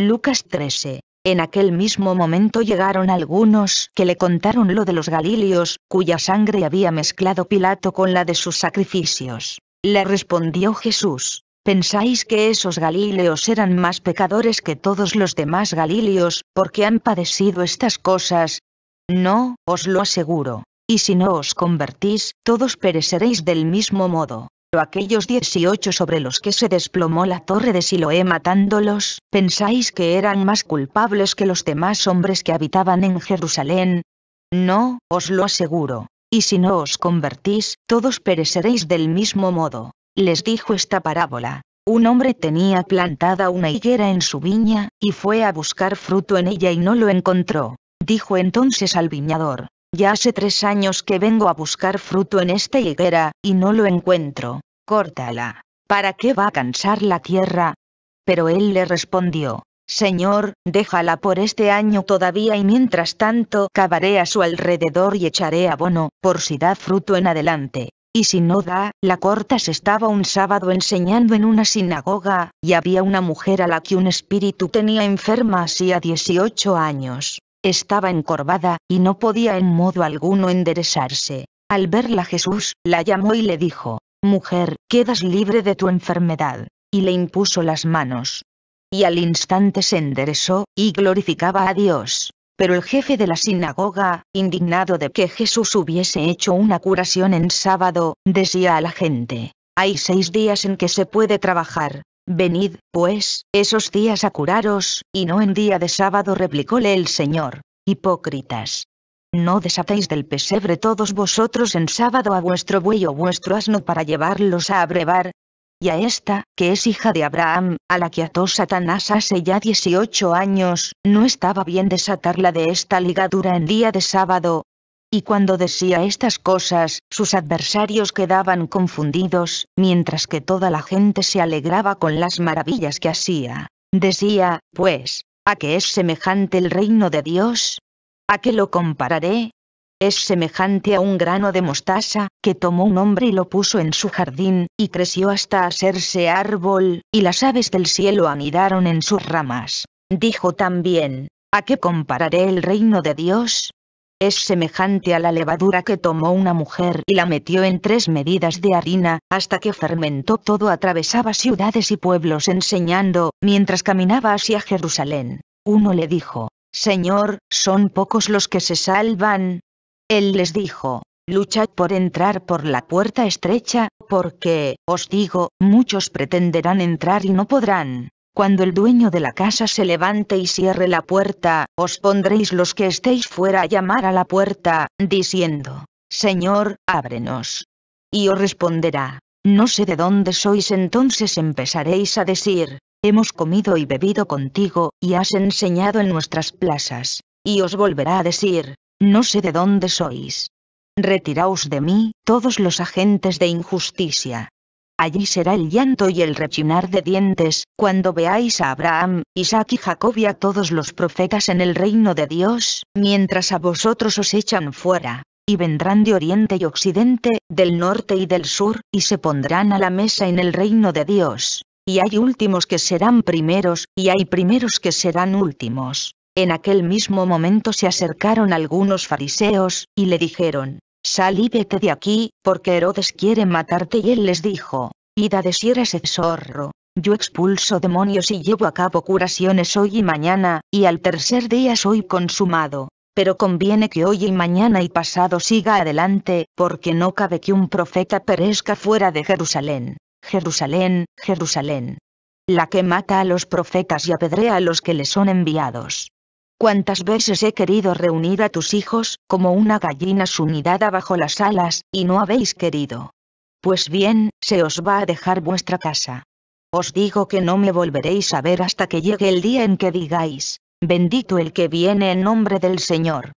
Lucas 13. En aquel mismo momento llegaron algunos que le contaron lo de los Galileos, cuya sangre había mezclado Pilato con la de sus sacrificios. Le respondió Jesús, ¿pensáis que esos Galileos eran más pecadores que todos los demás Galileos, porque han padecido estas cosas? No, os lo aseguro, y si no os convertís, todos pereceréis del mismo modo aquellos dieciocho sobre los que se desplomó la torre de Siloé matándolos, ¿pensáis que eran más culpables que los demás hombres que habitaban en Jerusalén? No, os lo aseguro. Y si no os convertís, todos pereceréis del mismo modo. Les dijo esta parábola. Un hombre tenía plantada una higuera en su viña, y fue a buscar fruto en ella y no lo encontró. Dijo entonces al viñador, ya hace tres años que vengo a buscar fruto en esta higuera, y no lo encuentro. Córtala. ¿Para qué va a cansar la tierra? Pero él le respondió, Señor, déjala por este año todavía y mientras tanto cavaré a su alrededor y echaré abono, por si da fruto en adelante. Y si no da, la Cortas estaba un sábado enseñando en una sinagoga, y había una mujer a la que un espíritu tenía enferma hacía dieciocho años. Estaba encorvada, y no podía en modo alguno enderezarse. Al verla Jesús, la llamó y le dijo, Mujer, quedas libre de tu enfermedad. Y le impuso las manos. Y al instante se enderezó, y glorificaba a Dios. Pero el jefe de la sinagoga, indignado de que Jesús hubiese hecho una curación en sábado, decía a la gente, hay seis días en que se puede trabajar, Venid, pues, esos días a curaros, y no en día de sábado replicóle el Señor. Hipócritas. No desatéis del pesebre todos vosotros en sábado a vuestro buey o vuestro asno para llevarlos a abrevar. Y a esta, que es hija de Abraham, a la que ató Satanás hace ya dieciocho años, no estaba bien desatarla de esta ligadura en día de sábado, y cuando decía estas cosas, sus adversarios quedaban confundidos, mientras que toda la gente se alegraba con las maravillas que hacía. Decía, pues, ¿a qué es semejante el reino de Dios? ¿A qué lo compararé? Es semejante a un grano de mostaza, que tomó un hombre y lo puso en su jardín, y creció hasta hacerse árbol, y las aves del cielo anidaron en sus ramas. Dijo también, ¿a qué compararé el reino de Dios? es semejante a la levadura que tomó una mujer y la metió en tres medidas de harina, hasta que fermentó todo atravesaba ciudades y pueblos enseñando, mientras caminaba hacia Jerusalén. Uno le dijo, Señor, son pocos los que se salvan. Él les dijo, luchad por entrar por la puerta estrecha, porque, os digo, muchos pretenderán entrar y no podrán. Cuando el dueño de la casa se levante y cierre la puerta, os pondréis los que estéis fuera a llamar a la puerta, diciendo, Señor, ábrenos. Y os responderá, no sé de dónde sois entonces empezaréis a decir, hemos comido y bebido contigo, y has enseñado en nuestras plazas, y os volverá a decir, no sé de dónde sois. Retiraos de mí, todos los agentes de injusticia, allí será el llanto y el rechinar de dientes, cuando veáis a Abraham, Isaac y Jacob y a todos los profetas en el reino de Dios, mientras a vosotros os echan fuera. Y vendrán de oriente y occidente, del norte y del sur, y se pondrán a la mesa en el reino de Dios. Y hay últimos que serán primeros, y hay primeros que serán últimos. En aquel mismo momento se acercaron algunos fariseos, y le dijeron, Sal y vete de aquí, porque Herodes quiere matarte y él les dijo, id a decir a zorro, yo expulso demonios y llevo a cabo curaciones hoy y mañana, y al tercer día soy consumado. Pero conviene que hoy y mañana y pasado siga adelante, porque no cabe que un profeta perezca fuera de Jerusalén. Jerusalén, Jerusalén. La que mata a los profetas y apedrea a los que le son enviados. Cuántas veces he querido reunir a tus hijos, como una gallina su bajo las alas, y no habéis querido. Pues bien, se os va a dejar vuestra casa. Os digo que no me volveréis a ver hasta que llegue el día en que digáis, bendito el que viene en nombre del Señor.